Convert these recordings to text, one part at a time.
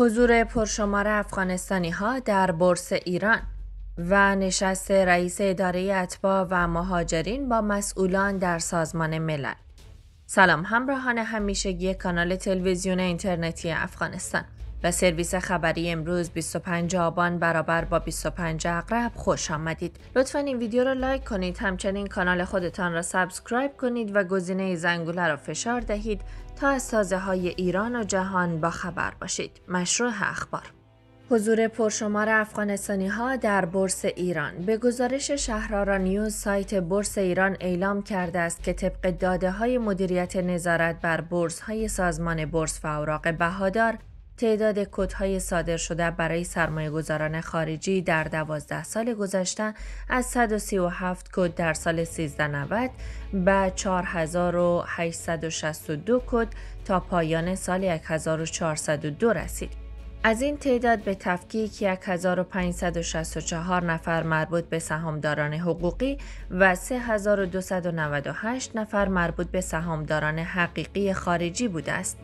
حضور پرشمار افغانستانی ها در بورس ایران و نشست رئیس اداره اتباع و مهاجرین با مسئولان در سازمان ملل سلام همراهان همیشگی کانال تلویزیون اینترنتی افغانستان و سرویس خبری امروز 25 آبان برابر با 25 اقرب خوش آمدید لطفا این ویدیو را لایک کنید همچنین کانال خودتان را سابسکرایب کنید و گزینه زنگوله را فشار دهید تا از تازه های ایران و جهان با خبر باشید مشروع اخبار حضور پرشمار افغانستانی ها در بورس ایران به گزارش شهرارا نیوز سایت بورس ایران اعلام کرده است که طبق داده های مدیریت نظارت بر بورس های سازمان بورس و اوراق بهادار تعداد کدهای صادر شده برای سرمایه گذاران خارجی در دوازده سال گذشته از 137 کد در سال 1390 به 4862 کد تا پایان سال 1402 رسید. از این تعداد به تفکیک 1564 نفر مربوط به سهامداران حقوقی و 3298 نفر مربوط به سهامداران حقیقی خارجی بوده است.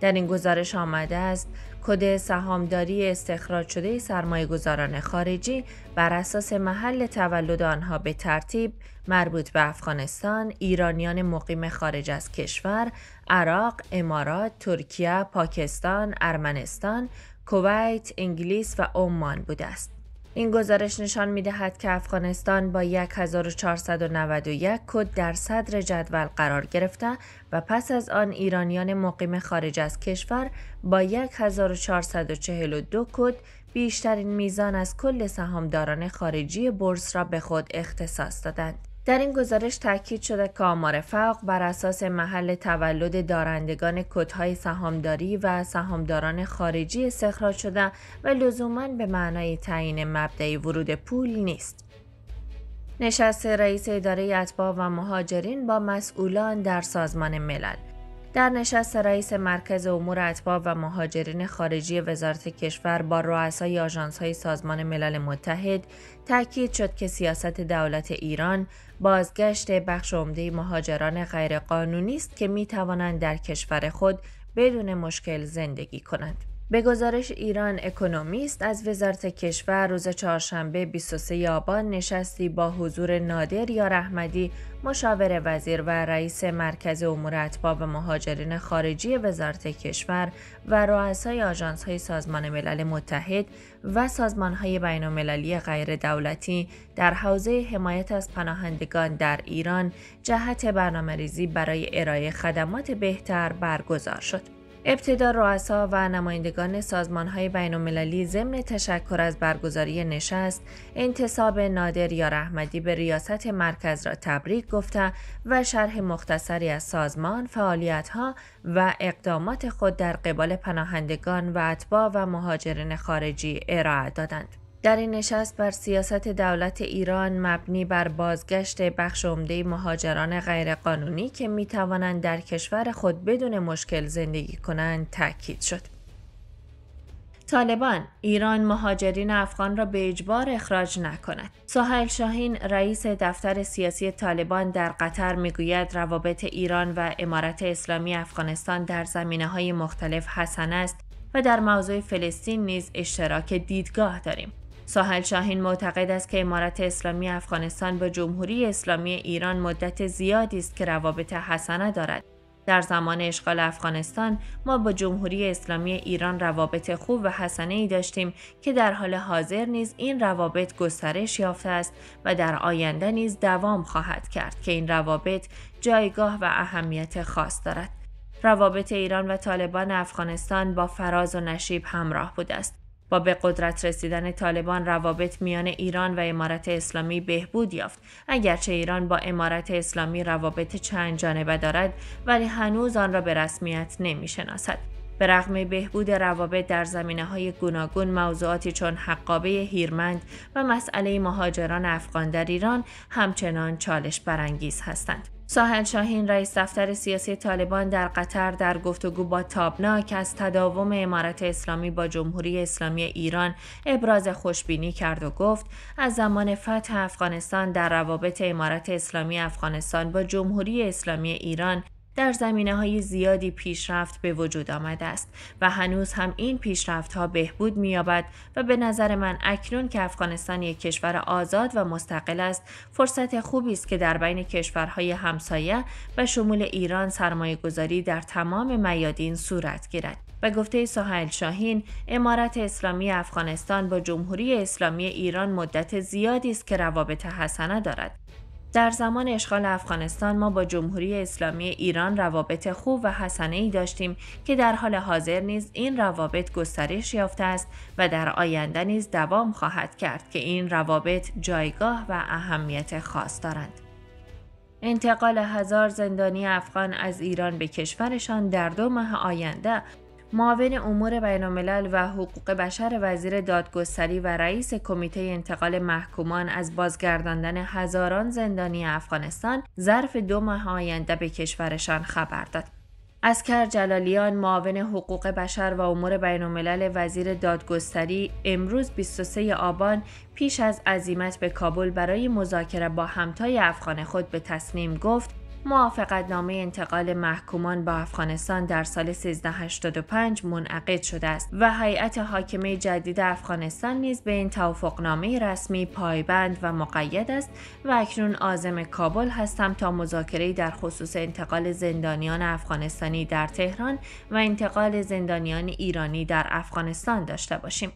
در این گزارش آمده است کد سهامداری استخراج شده سرمایه گذاران خارجی بر اساس محل تولد آنها به ترتیب مربوط به افغانستان، ایرانیان مقیم خارج از کشور، عراق، امارات، ترکیه، پاکستان، ارمنستان، کویت، انگلیس و عمان بوده است. این گزارش نشان می که افغانستان با 1491 کد در صدر جدول قرار گرفته و پس از آن ایرانیان مقیم خارج از کشور با 1442 کد بیشترین میزان از کل سهامداران خارجی بورس را به خود اختصاص دادند. در این گزارش تاکید شده که آمار فوق بر اساس محل تولد دارندگان کدهای سهامداری و سهامداران خارجی استخراج شده و لزوما به معنای تعیین مبدعی ورود پول نیست. نشست رئیس اداره اتباع و مهاجرین با مسئولان در سازمان ملل در نشست رئیس مرکز امور اتباع و مهاجرین خارجی وزارت کشور با رؤسای آژانس‌های سازمان ملل متحد تاکید شد که سیاست دولت ایران بازگشت بخش عمده مهاجران غیرقانونی است که توانند در کشور خود بدون مشکل زندگی کنند. به گزارش ایران اکونومیست از وزارت کشور روز چهارشنبه 23 آبان نشستی با حضور نادر یا رحمدی مشاور وزیر و رئیس مرکز امور اتباع و مهاجرین خارجی وزارت کشور و رؤسای های سازمان ملل متحد و سازمان‌های غیر غیردولتی در حوزه حمایت از پناهندگان در ایران جهت برنامه‌ریزی برای ارائه خدمات بهتر برگزار شد. ابتدا رؤسا و نمایندگان سازمانهای بینالمللی ضمن تشکر از برگزاری نشست انتصاب نادر یا رحمدی به ریاست مرکز را تبریک گفته و شرح مختصری از سازمان فعالیتها و اقدامات خود در قبال پناهندگان و اتباع و مهاجرین خارجی ارائه دادند در این نشست بر سیاست دولت ایران مبنی بر بازگشت بخش عمده مهاجران غیرقانونی که می توانند در کشور خود بدون مشکل زندگی کنند تاکید شد. طالبان ایران مهاجرین افغان را به اجبار اخراج نکند. ساحل شاهین رئیس دفتر سیاسی طالبان در قطر میگوید روابط ایران و امارت اسلامی افغانستان در زمینه های مختلف حسن است و در موضوع فلسطین نیز اشتراک دیدگاه داریم. ساحل شاهین معتقد است که امارت اسلامی افغانستان با جمهوری اسلامی ایران مدت زیادی است که روابط حسنه دارد در زمان اشغال افغانستان ما با جمهوری اسلامی ایران روابط خوب و حسنه ای داشتیم که در حال حاضر نیز این روابط گسترش یافته است و در آینده نیز دوام خواهد کرد که این روابط جایگاه و اهمیت خاص دارد. روابط ایران و طالبان افغانستان با فراز و نشیب همراه بود است. با به قدرت رسیدن طالبان روابط میان ایران و امارت اسلامی بهبود یافت اگرچه ایران با امارت اسلامی روابط چند جانبه دارد ولی هنوز آن را به رسمیت نمیشناسد به رغم بهبود روابط در زمینه های گوناگون موضوعاتی چون حقابه هیرمند و مسئله مهاجران افغان در ایران همچنان چالش برانگیز هستند. ساحل شاهین رئیس دفتر سیاسی طالبان در قطر در گفتگو با تابناک از تداوم امارت اسلامی با جمهوری اسلامی ایران ابراز خوشبینی کرد و گفت از زمان فتح افغانستان در روابط امارت اسلامی افغانستان با جمهوری اسلامی ایران در زمینه های زیادی پیشرفت به وجود آمده است و هنوز هم این پیشرفت ها بهبود مییابد و به نظر من اکنون که افغانستان یک کشور آزاد و مستقل است فرصت خوبی است که در بین کشورهای همسایه و شمول ایران سرمایه گذاری در تمام میادین صورت گیرد به گفته ساحل شاهین امارت اسلامی افغانستان با جمهوری اسلامی ایران مدت زیادی است که روابط حسنه دارد در زمان اشغال افغانستان ما با جمهوری اسلامی ایران روابط خوب و حسنه ای داشتیم که در حال حاضر نیز این روابط گسترش یافته است و در آینده نیز دوام خواهد کرد که این روابط جایگاه و اهمیت خاص دارند. انتقال هزار زندانی افغان از ایران به کشورشان در دو ماه آینده معاون امور بین الملل و حقوق بشر وزیر دادگستری و رئیس کمیته انتقال محکومان از بازگرداندن هزاران زندانی افغانستان ظرف دو ماه آینده به کشورشان خبر داد. اسکر جلالیان معاون حقوق بشر و امور بین الملل وزیر دادگستری امروز 23 آبان پیش از عزیمت به کابل برای مذاکره با همتای افغان خود به تصمیم گفت موافقتنامه انتقال محکومان با افغانستان در سال 1385 منعقد شده است و هیئت حاکمه جدید افغانستان نیز به این توافقنامه رسمی پایبند و مقید است و اکنون عازم کابل هستم تا مذاکره در خصوص انتقال زندانیان افغانستانی در تهران و انتقال زندانیان ایرانی در افغانستان داشته باشیم.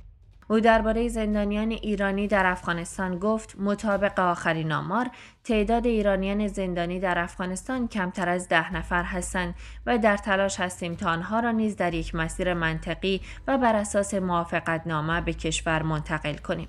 او درباره زندانیان ایرانی در افغانستان گفت مطابق آخرین آمار تعداد ایرانیان زندانی در افغانستان کمتر از ده نفر هستند و در تلاش هستیم تا آنها را نیز در یک مسیر منطقی و بر اساس نامه به کشور منتقل کنیم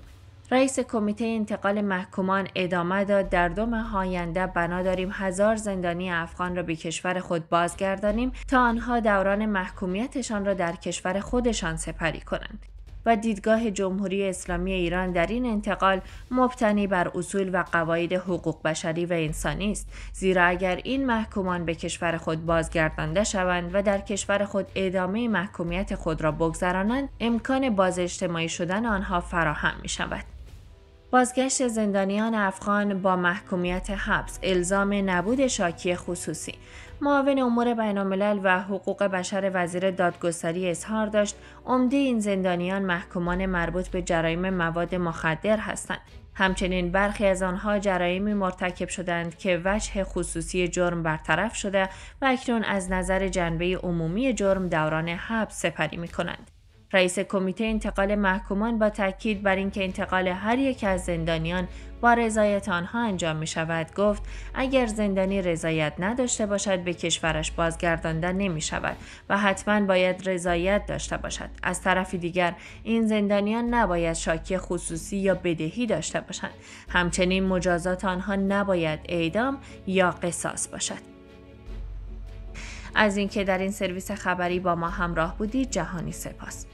رئیس کمیته انتقال محکومان ادامه داد در دو ماه آینده بنا داریم هزار زندانی افغان را به کشور خود بازگردانیم تا آنها دوران محکومیتشان را در کشور خودشان سپری کنند و دیدگاه جمهوری اسلامی ایران در این انتقال مبتنی بر اصول و قواعد حقوق بشری و انسانی است زیرا اگر این محکومان به کشور خود بازگردانده شوند و در کشور خود ادامه محکومیت خود را بگذرانند امکان باز اجتماعی شدن آنها فراهم می شود بازگشت زندانیان افغان با محکومیت حبس الزام نبود شاکی خصوصی معاون امور بینالملل و حقوق بشر وزیر دادگستری اظهار داشت عمده این زندانیان محکومان مربوط به جرایم مواد مخدر هستند همچنین برخی از آنها جرایمی مرتکب شدند که وجه خصوصی جرم برطرف شده و اکنون از نظر جنبه عمومی جرم دوران حبس سپری می کنند. رئیس کمیته انتقال محکومان با تاکید بر اینکه انتقال هر یک از زندانیان با رضایت آنها انجام می شود گفت اگر زندانی رضایت نداشته باشد به کشورش بازگردانده نمی شود و حتما باید رضایت داشته باشد از طرف دیگر این زندانیان نباید شاکی خصوصی یا بدهی داشته باشند همچنین مجازات آنها نباید اعدام یا قصاص باشد از اینکه در این سرویس خبری با ما همراه بودید جهانی سپاس